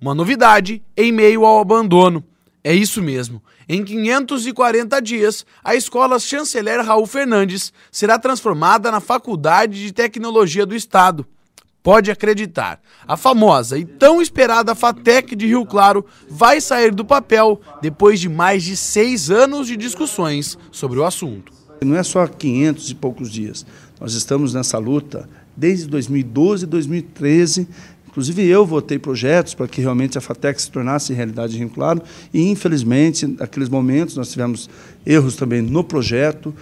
Uma novidade em meio ao abandono. É isso mesmo. Em 540 dias, a escola Chanceler Raul Fernandes será transformada na Faculdade de Tecnologia do Estado. Pode acreditar, a famosa e tão esperada FATEC de Rio Claro vai sair do papel depois de mais de seis anos de discussões sobre o assunto. Não é só 500 e poucos dias. Nós estamos nessa luta desde 2012 e 2013 Inclusive, eu votei projetos para que realmente a FATEC se tornasse realidade em Rio Claro, e, infelizmente, naqueles momentos, nós tivemos erros também no projeto,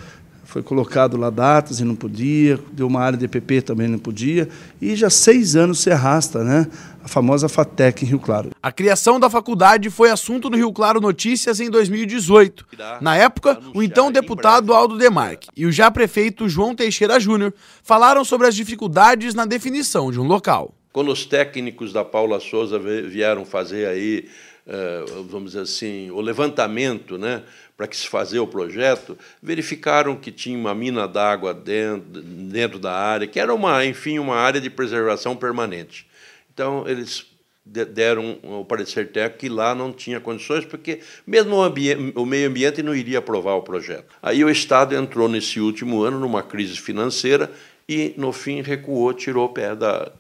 foi colocado lá datas e não podia, deu uma área de EPP também não podia, e já seis anos se arrasta, né? A famosa FATEC em Rio Claro. A criação da faculdade foi assunto no Rio Claro Notícias em 2018. Na época, o então deputado Aldo Demarque e o já prefeito João Teixeira Júnior falaram sobre as dificuldades na definição de um local. Quando os técnicos da Paula Souza vieram fazer aí, eh, vamos dizer assim, o levantamento, né, para que se fazer o projeto, verificaram que tinha uma mina d'água dentro, dentro da área, que era uma, enfim, uma área de preservação permanente. Então eles deram o parecer técnico que lá não tinha condições, porque mesmo o, o, meio ambiente não iria aprovar o projeto. Aí o Estado entrou nesse último ano numa crise financeira e, no fim, recuou, tirou o pé da,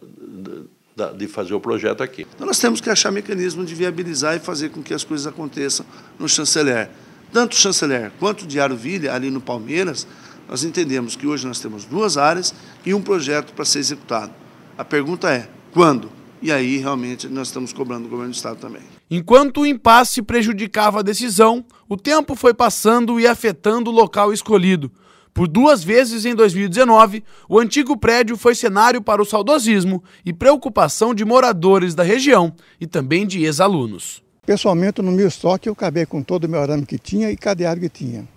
de fazer o projeto aqui. Então nós temos que achar mecanismo de viabilizar e fazer com que as coisas aconteçam no chanceler. Tanto o chanceler quanto o Diário Vilha, ali no Palmeiras, nós entendemos que hoje nós temos duas áreas e um projeto para ser executado. A pergunta é, quando? E aí, realmente, nós estamos cobrando o governo do Estado também. Enquanto o impasse prejudicava a decisão, o tempo foi passando e afetando o local escolhido. Por duas vezes em 2019, o antigo prédio foi cenário para o saudosismo e preocupação de moradores da região e também de ex-alunos. Pessoalmente, no meu estoque, eu acabei com todo o meu arame que tinha e cadeado que tinha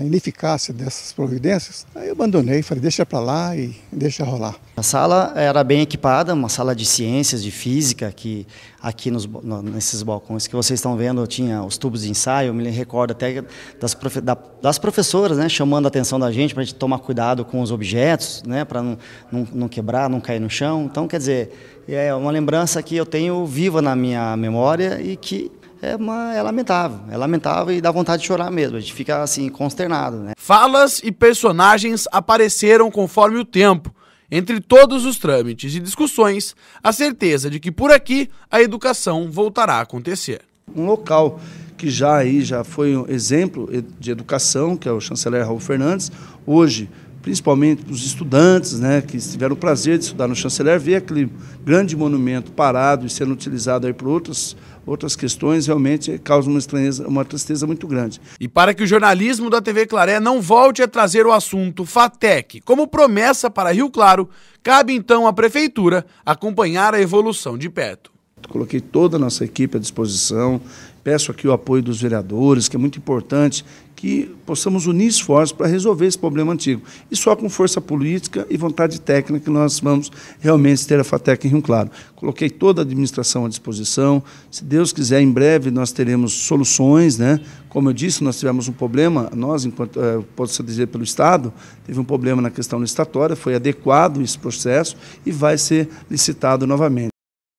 a ineficácia dessas providências, aí eu abandonei, falei, deixa para lá e deixa rolar. A sala era bem equipada, uma sala de ciências, de física, que aqui nos, no, nesses balcões que vocês estão vendo tinha os tubos de ensaio, eu me recordo até das, profe, da, das professoras né, chamando a atenção da gente para a gente tomar cuidado com os objetos, né, para não, não, não quebrar, não cair no chão. Então, quer dizer, é uma lembrança que eu tenho viva na minha memória e que é, uma, é lamentável, é lamentável e dá vontade de chorar mesmo, a gente fica assim consternado, né? Falas e personagens apareceram conforme o tempo. Entre todos os trâmites e discussões, a certeza de que por aqui a educação voltará a acontecer. Um local que já aí já foi um exemplo de educação, que é o chanceler Raul Fernandes, hoje principalmente para os estudantes, né, que tiveram o prazer de estudar no chanceler, ver aquele grande monumento parado e sendo utilizado aí por outras, outras questões, realmente causa uma, estranheza, uma tristeza muito grande. E para que o jornalismo da TV Claré não volte a trazer o assunto FATEC como promessa para Rio Claro, cabe então à Prefeitura acompanhar a evolução de perto coloquei toda a nossa equipe à disposição. Peço aqui o apoio dos vereadores, que é muito importante que possamos unir esforços para resolver esse problema antigo. E só com força política e vontade técnica que nós vamos realmente ter a FATEC em Rio Claro. Coloquei toda a administração à disposição. Se Deus quiser, em breve nós teremos soluções. Né? Como eu disse, nós tivemos um problema, nós, enquanto, eh, posso dizer pelo Estado, teve um problema na questão licitatória, foi adequado esse processo e vai ser licitado novamente.